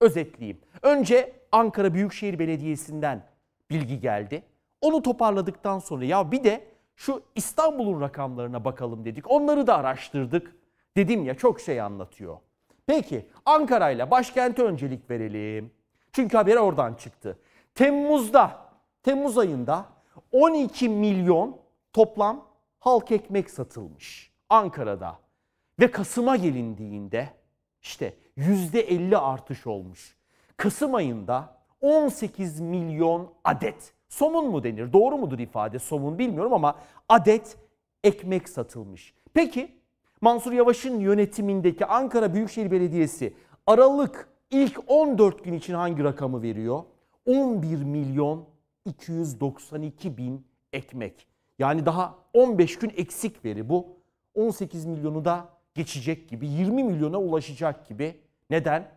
özetleyeyim. Önce Ankara Büyükşehir Belediyesi'nden bilgi geldi. Onu toparladıktan sonra ya bir de şu İstanbul'un rakamlarına bakalım dedik. Onları da araştırdık. Dedim ya çok şey anlatıyor. Peki Ankara'yla başkenti öncelik verelim. Çünkü haber oradan çıktı. Temmuz'da, Temmuz ayında 12 milyon toplam halk ekmek satılmış Ankara'da. Ve Kasım'a gelindiğinde işte yüzde %50 artış olmuş. Kasım ayında 18 milyon adet. Somun mu denir? Doğru mudur ifade? Somun bilmiyorum ama adet ekmek satılmış. Peki Mansur Yavaş'ın yönetimindeki Ankara Büyükşehir Belediyesi Aralık ilk 14 gün için hangi rakamı veriyor? 11 milyon 292 bin ekmek. Yani daha 15 gün eksik veri bu. 18 milyonu da geçecek gibi 20 milyona ulaşacak gibi. Neden?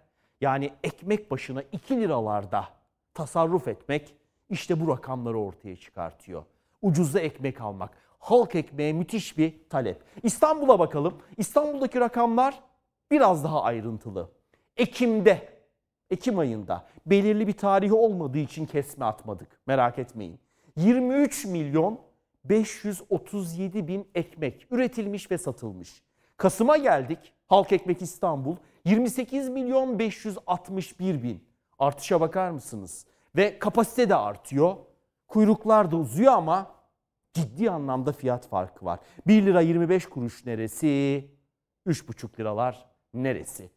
Yani ekmek başına 2 liralarda tasarruf etmek işte bu rakamları ortaya çıkartıyor. Ucuzda ekmek almak. Halk ekmeğe müthiş bir talep. İstanbul'a bakalım. İstanbul'daki rakamlar biraz daha ayrıntılı. Ekim'de, Ekim ayında belirli bir tarihi olmadığı için kesme atmadık. Merak etmeyin. 23 milyon 537 bin ekmek üretilmiş ve satılmış. Kasım'a geldik. Halk Ekmek İstanbul 28 milyon 561 bin. Artışa bakar mısınız? Ve kapasite de artıyor. Kuyruklar da uzuyor ama ciddi anlamda fiyat farkı var. 1 lira 25 kuruş neresi? 3,5 liralar neresi?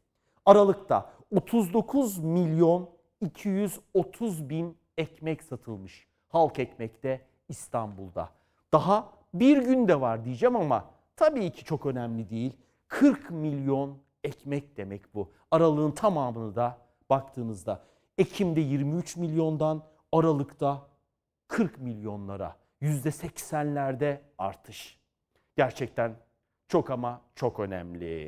Aralık'ta 39 milyon 230 bin ekmek satılmış. Halk ekmekte İstanbul'da. Daha bir gün de var diyeceğim ama Tabii ki çok önemli değil. 40 milyon ekmek demek bu. Aralığın tamamını da baktığınızda Ekim'de 23 milyondan Aralık'ta 40 milyonlara %80'lerde artış. Gerçekten çok ama çok önemli.